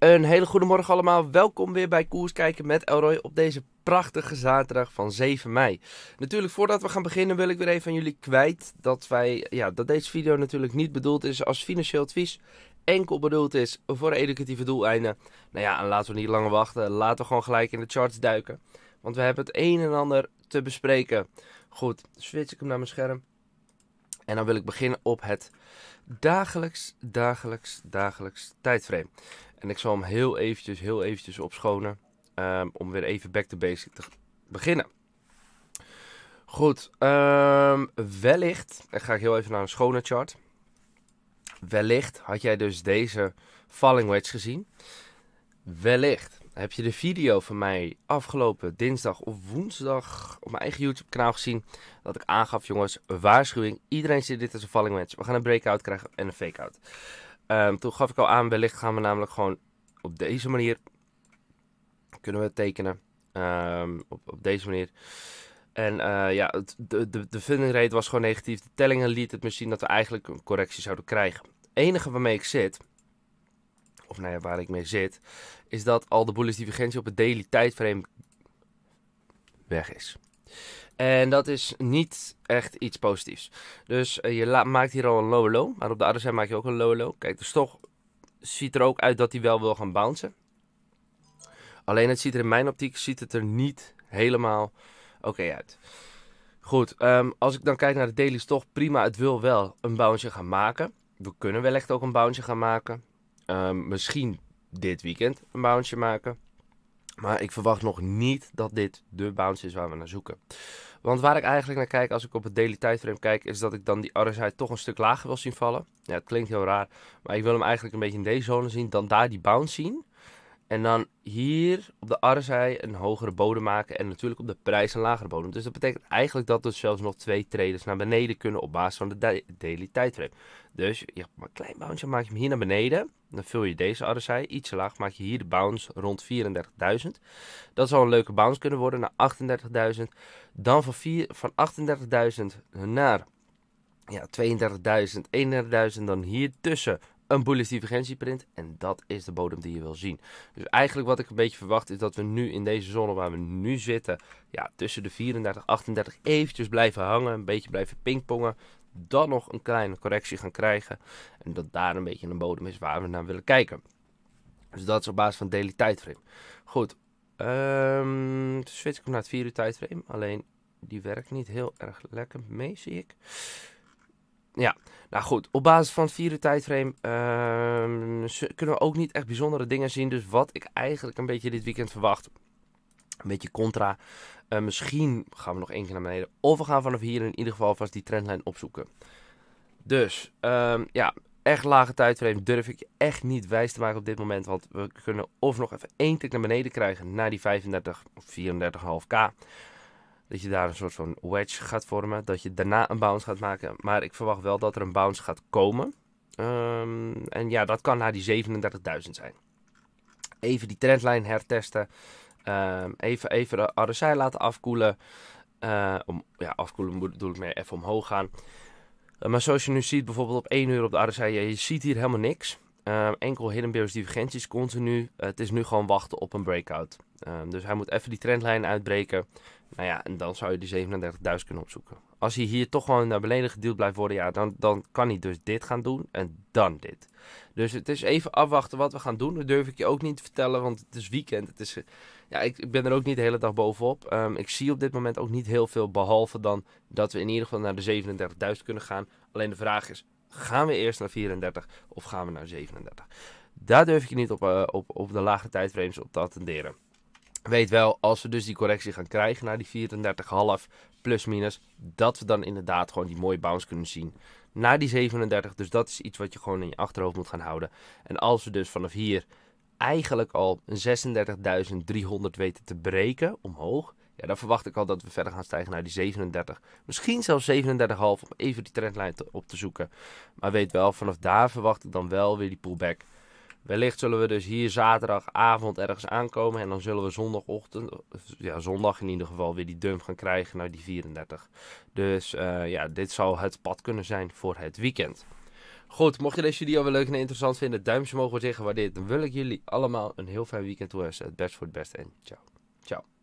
Een hele goede morgen allemaal. Welkom weer bij Koers Kijken met Elroy op deze prachtige zaterdag van 7 mei. Natuurlijk, voordat we gaan beginnen wil ik weer even aan jullie kwijt dat, wij, ja, dat deze video natuurlijk niet bedoeld is als financieel advies. Enkel bedoeld is voor educatieve doeleinden. Nou ja, en laten we niet langer wachten. Laten we gewoon gelijk in de charts duiken. Want we hebben het een en ander te bespreken. Goed, switch ik hem naar mijn scherm. En dan wil ik beginnen op het dagelijks, dagelijks, dagelijks tijdframe. En ik zal hem heel eventjes, heel eventjes opschonen ehm, om weer even back to basic te beginnen. Goed, ehm, wellicht, en ga ik heel even naar een schone chart. Wellicht had jij dus deze falling wedge gezien. Wellicht heb je de video van mij afgelopen dinsdag of woensdag op mijn eigen YouTube kanaal gezien. Dat ik aangaf, jongens, waarschuwing. Iedereen zit dit als een valling match. We gaan een breakout krijgen en een fake-out. Ehm, toen gaf ik al aan, wellicht gaan we namelijk gewoon op deze manier. Kunnen we het tekenen. Ehm, op, op deze manier. En eh, ja, de, de, de funding rate was gewoon negatief. De tellingen liet het misschien dat we eigenlijk een correctie zouden krijgen. Het enige waarmee ik zit of nou ja, waar ik mee zit, is dat al de bullish divergentie op het daily tijdframe weg is. En dat is niet echt iets positiefs. Dus eh, je maakt hier al een low low. Maar op de andere zijde maak je ook een low low. Kijk, dus toch ziet er ook uit dat hij wel wil gaan bouncen. Alleen het ziet er in mijn optiek ziet het er niet helemaal oké uit. Goed, ehm, als ik dan kijk naar de daily toch prima. Het wil wel een bounce gaan maken. We kunnen wellicht ook een bounce gaan maken. Ehm, misschien dit weekend een bounce maken. Maar ik verwacht nog niet dat dit de bounce is waar we naar zoeken. Want waar ik eigenlijk naar kijk als ik op het daily tijdframe kijk, is dat ik dan die RSI toch een stuk lager wil zien vallen. Ja, het klinkt heel raar, maar ik wil hem eigenlijk een beetje in deze zone zien dan daar die bounce zien. En dan hier op de arzij een hogere bodem maken. En natuurlijk op de prijs een lagere bodem. Dus dat betekent eigenlijk dat we dus zelfs nog twee traders naar beneden kunnen op basis van de daily tijdframe. Dus je hebt een klein bounce, maak je hem hier naar beneden. Dan vul je deze armzij iets laag, maak je hier de bounce rond 34.000. Dat zou een leuke bounce kunnen worden naar 38.000. Dan van, 38.000 naar ja, 32.000, 31.000, dan hier tussen een bullish divergentieprint. En dat is de bodem die je wil zien. Dus eigenlijk wat ik een beetje verwacht is dat we nu in deze zone waar we nu zitten... Ja, tussen de 34 38 eventjes blijven hangen. Een beetje blijven pingpongen. Dan nog een kleine correctie gaan krijgen. En dat daar een beetje een bodem is waar we naar willen kijken. Dus dat is op basis van daily tijdframe. Goed. Um, switch ik naar het 4 uur tijdframe. Alleen die werkt niet heel erg lekker mee, zie ik. Ja, nou goed. Op basis van het vierde tijdframe uh, kunnen we ook niet echt bijzondere dingen zien. Dus wat ik eigenlijk een beetje dit weekend verwacht. Een beetje contra. Eh, misschien gaan we nog één keer naar beneden. Of we gaan vanaf hier in ieder geval vast die trendlijn opzoeken. Dus ehm, ja, echt lage tijdframe durf ik echt niet wijs te maken op dit moment. Want we kunnen of nog even één tik naar beneden krijgen naar die 35 of 34,5k. Dat je daar een soort van wedge gaat vormen. Dat je daarna een bounce gaat maken. Maar ik verwacht wel dat er een bounce gaat komen. Ehm, en ja, dat kan naar die 37.000 zijn. Even die trendlijn hertesten. Ehm, even, even de RSI laten afkoelen. Eh, om, ja, afkoelen bedoel ik meer even omhoog gaan. Eh, maar zoals je nu ziet, bijvoorbeeld op 1 uur op de RSI, je ziet hier helemaal niks. Um, enkel hidden bearish divergenties continu. het is nu gewoon wachten op een breakout. Ehm, dus hij moet even die trendlijn uitbreken. Nou ja, en dan zou je die 37.000 kunnen opzoeken. Als hij hier toch gewoon naar beneden gedeeld blijft worden, ja, dan, dan kan hij dus dit gaan doen en dan dit. Dus het is even afwachten wat we gaan doen. Dat durf ik je ook niet te vertellen, want het is weekend. Het is, ja, ik, ik ben er ook niet de hele dag bovenop. Ehm, ik zie op dit moment ook niet heel veel, behalve dan dat we in ieder geval naar de 37.000 kunnen gaan. Alleen de vraag is, Gaan we eerst naar 34 of gaan we naar 37? Daar durf ik je niet op, eh, op, op de lage tijdframes op te attenderen. Weet wel, als we dus die correctie gaan krijgen naar die 34,5 plus minus, dat we dan inderdaad gewoon die mooie bounce kunnen zien naar die 37. Dus dat is iets wat je gewoon in je achterhoofd moet gaan houden. En als we dus vanaf hier eigenlijk al 36.300 weten te breken omhoog, ja, dan verwacht ik al dat we verder gaan stijgen naar die 37. Misschien zelfs 37,5 om even die trendlijn op te zoeken. Maar weet wel, vanaf daar verwacht ik dan wel weer die pullback. Wellicht zullen we dus hier zaterdagavond ergens aankomen. En dan zullen we zondagochtend, ja, zondag in ieder geval, weer die dump gaan krijgen naar die 34. Dus eh, ja, dit zou het pad kunnen zijn voor het weekend. Goed, mocht je deze video wel leuk en interessant vinden, duimpje omhoog zeggen. zeer gewaardeerd. Dan wil ik jullie allemaal een heel fijn weekend toewensen. Het best voor het best en ciao. Ciao.